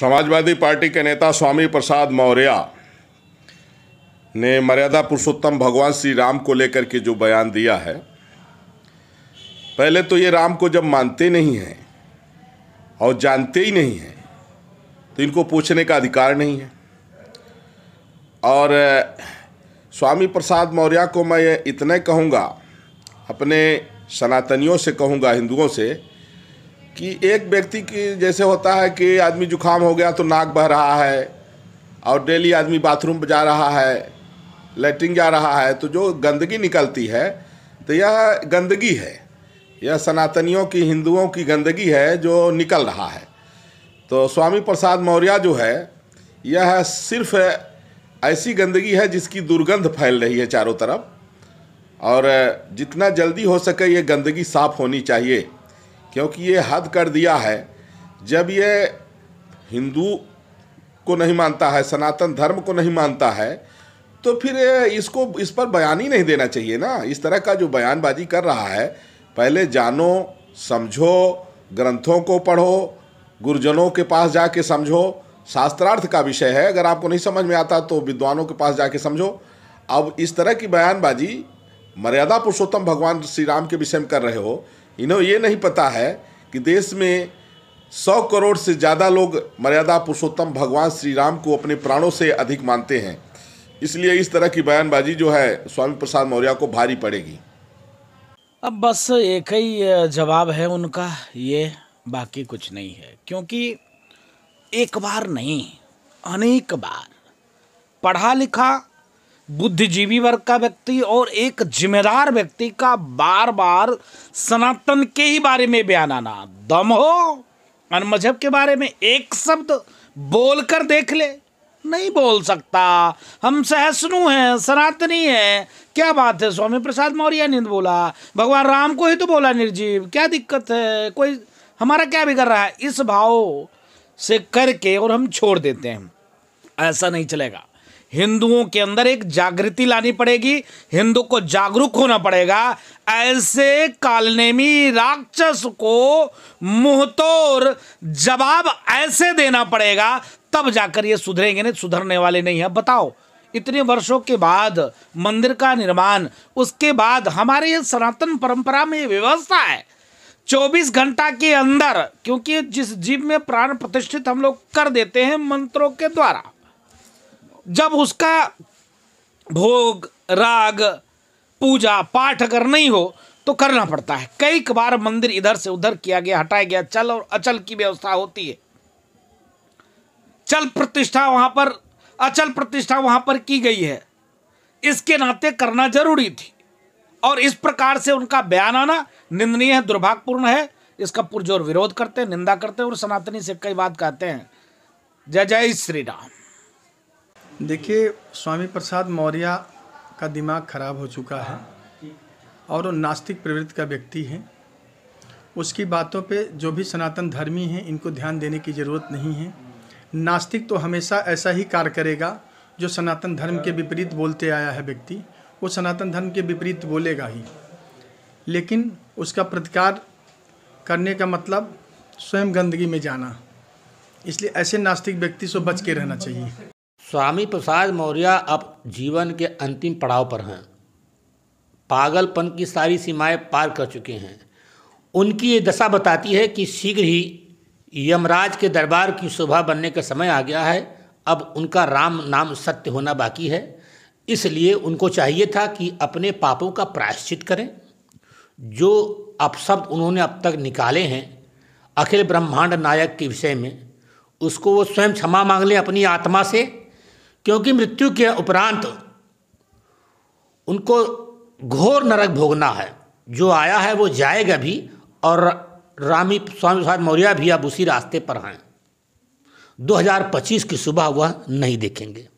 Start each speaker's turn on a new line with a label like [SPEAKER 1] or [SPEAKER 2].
[SPEAKER 1] Samajwadi party के नेता स्वामी प्रसाद मौर्य ने मर्यादा पुरुषोत्तम भगवान श्री राम को लेकर के जो बयान दिया है पहले तो ये राम को जब मानते नहीं हैं और जानते ही नहीं हैं तो इनको पूछने का अधिकार नहीं है और स्वामी प्रसाद मौर्य को मैं इतने कहूँगा अपने सनातनियों से कहूँगा हिंदुओं से कि एक व्यक्ति की जैसे होता है कि आदमी जुकाम हो गया तो नाक बह रहा है और डेली आदमी बाथरूम जा रहा है लेटरिन जा रहा है तो जो गंदगी निकलती है तो यह गंदगी है यह सनातनियों की हिंदुओं की गंदगी है जो निकल रहा है तो स्वामी प्रसाद मौर्य जो है यह सिर्फ ऐसी गंदगी है जिसकी दुर्गंध फैल रही है चारों तरफ और जितना जल्दी हो सके ये गंदगी साफ़ होनी चाहिए क्योंकि ये हद कर दिया है जब ये हिंदू को नहीं मानता है सनातन धर्म को नहीं मानता है तो फिर इसको इस पर बयान ही नहीं देना चाहिए ना इस तरह का जो बयानबाजी कर रहा है पहले जानो समझो ग्रंथों को पढ़ो गुरुजनों के पास जाके समझो शास्त्रार्थ का विषय है अगर आपको नहीं समझ में आता तो विद्वानों के पास जाके समझो अब इस तरह की बयानबाजी मर्यादा पुरुषोत्तम भगवान श्री राम के विषय में कर रहे हो इन्हें ये नहीं पता है कि देश में सौ करोड़ से ज़्यादा लोग मर्यादा पुरुषोत्तम भगवान श्री राम को अपने प्राणों से अधिक मानते हैं इसलिए इस तरह की बयानबाजी जो है स्वामी प्रसाद मौर्य को भारी पड़ेगी
[SPEAKER 2] अब बस एक ही जवाब है उनका ये बाकी कुछ नहीं है क्योंकि एक बार नहीं अनेक बार पढ़ा लिखा बुद्धिजीवी वर्ग का व्यक्ति और एक जिम्मेदार व्यक्ति का बार बार सनातन के ही बारे में बयान आना दम हो अन मजहब के बारे में एक शब्द बोल कर देख ले नहीं बोल सकता हम सहसनु हैं सनातनी हैं क्या बात है स्वामी प्रसाद मौर्य नींद बोला भगवान राम को ही तो बोला निर्जीव क्या दिक्कत है कोई हमारा क्या बिगड़ रहा है इस भाव से करके और हम छोड़ देते हैं ऐसा नहीं चलेगा हिंदुओं के अंदर एक जागृति लानी पड़ेगी हिंदू को जागरूक होना पड़ेगा ऐसे कालनेमी राक्षस को मुंहतोर जवाब ऐसे देना पड़ेगा तब जाकर ये सुधरेंगे नहीं सुधरने वाले नहीं है बताओ इतने वर्षों के बाद मंदिर का निर्माण उसके बाद हमारे ये सनातन परंपरा में व्यवस्था है 24 घंटा के अंदर क्योंकि जिस जीव में प्राण प्रतिष्ठित हम लोग कर देते हैं मंत्रों के द्वारा जब उसका भोग राग पूजा पाठ अगर नहीं हो तो करना पड़ता है कई बार मंदिर इधर से उधर किया गया हटाया गया चल और अचल की व्यवस्था होती है चल प्रतिष्ठा वहां पर अचल प्रतिष्ठा वहां पर की गई है इसके नाते करना जरूरी थी और इस प्रकार से उनका बयान आना निंदनीय है दुर्भाग्यपूर्ण है इसका पुरजोर विरोध करते हैं निंदा करते हैं और सनातनी से कई बात कहते
[SPEAKER 3] हैं जय जय श्री राम देखिए स्वामी प्रसाद मौर्य का दिमाग खराब हो चुका है और वो नास्तिक प्रवृत्ति का व्यक्ति है उसकी बातों पे जो भी सनातन धर्मी हैं इनको ध्यान देने की ज़रूरत नहीं है नास्तिक तो हमेशा ऐसा ही कार्य करेगा जो सनातन धर्म के विपरीत बोलते आया है व्यक्ति वो सनातन धर्म के विपरीत बोलेगा ही लेकिन उसका प्रतिकार करने का मतलब स्वयं गंदगी में जाना इसलिए ऐसे नास्तिक व्यक्ति से बच के रहना चाहिए
[SPEAKER 4] स्वामी प्रसाद मौर्य अब जीवन के अंतिम पड़ाव पर हैं पागलपन की सारी सीमाएं पार कर चुके हैं उनकी ये दशा बताती है कि शीघ्र ही यमराज के दरबार की शोभा बनने का समय आ गया है अब उनका राम नाम सत्य होना बाकी है इसलिए उनको चाहिए था कि अपने पापों का प्रायश्चित करें जो अपशब्द उन्होंने अब तक निकाले हैं अखिल ब्रह्मांड नायक के विषय में उसको वो स्वयं क्षमा मांग लें अपनी आत्मा से क्योंकि मृत्यु के उपरांत उनको घोर नरक भोगना है जो आया है वो जाएगा भी और रामी स्वामी प्रसाद मौर्य भी अब उसी रास्ते पर हैं 2025 की सुबह वह नहीं देखेंगे